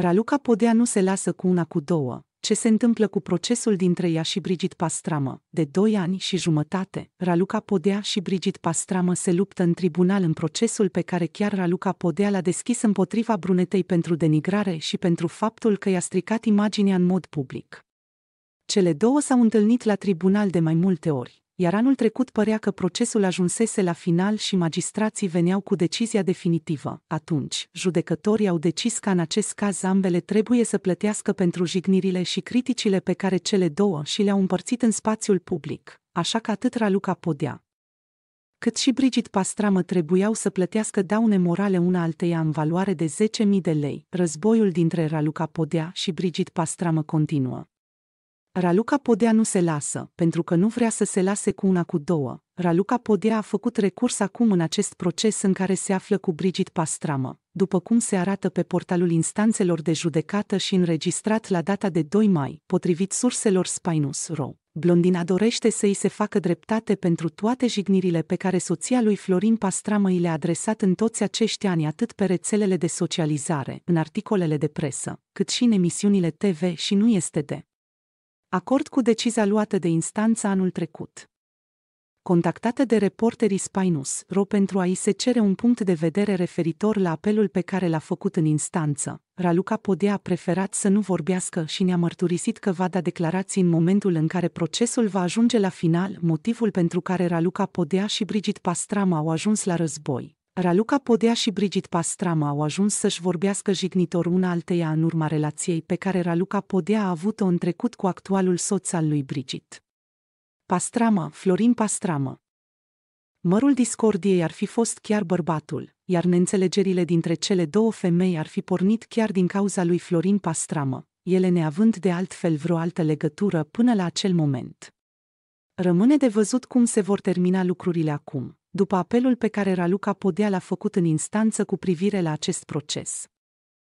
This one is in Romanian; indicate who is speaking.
Speaker 1: Raluca Podea nu se lasă cu una cu două. Ce se întâmplă cu procesul dintre ea și Brigit Pastramă? De doi ani și jumătate, Raluca Podea și Brigit Pastramă se luptă în tribunal în procesul pe care chiar Raluca Podea l-a deschis împotriva brunetei pentru denigrare și pentru faptul că i-a stricat imaginea în mod public. Cele două s-au întâlnit la tribunal de mai multe ori iar anul trecut părea că procesul ajunsese la final și magistrații veneau cu decizia definitivă. Atunci, judecătorii au decis că în acest caz ambele trebuie să plătească pentru jignirile și criticile pe care cele două și le-au împărțit în spațiul public, așa că atât Raluca Podea, cât și Brigid Pastramă trebuiau să plătească daune morale una alteia în valoare de 10.000 de lei. Războiul dintre Raluca Podea și Brigid Pastramă continuă. Raluca Podea nu se lasă, pentru că nu vrea să se lase cu una cu două. Raluca Podea a făcut recurs acum în acest proces în care se află cu Brigid Pastramă, după cum se arată pe portalul instanțelor de judecată și înregistrat la data de 2 mai, potrivit surselor Spinus Ro, Blondina dorește să îi se facă dreptate pentru toate jignirile pe care soția lui Florin Pastramă i le-a adresat în toți acești ani atât pe rețelele de socializare, în articolele de presă, cât și în emisiunile TV și nu este de acord cu decizia luată de instanță anul trecut. Contactată de reporterii Spinus, ro pentru a-i se cere un punct de vedere referitor la apelul pe care l-a făcut în instanță, Raluca Podea a preferat să nu vorbească și ne-a mărturisit că va da declarații în momentul în care procesul va ajunge la final, motivul pentru care Raluca Podea și Brigit Pastrama au ajuns la război, Raluca Podea și Brigit Pastrama au ajuns să-și vorbească jignitor una alteia în urma relației pe care Raluca Podea a avut-o în trecut cu actualul soț al lui Brigit. Pastrama, Florin Pastrama. Mărul discordiei ar fi fost chiar bărbatul, iar neînțelegerile dintre cele două femei ar fi pornit chiar din cauza lui Florin Pastrama. ele neavând de altfel vreo altă legătură până la acel moment. Rămâne de văzut cum se vor termina lucrurile acum, după apelul pe care Raluca Podea l-a făcut în instanță cu privire la acest proces.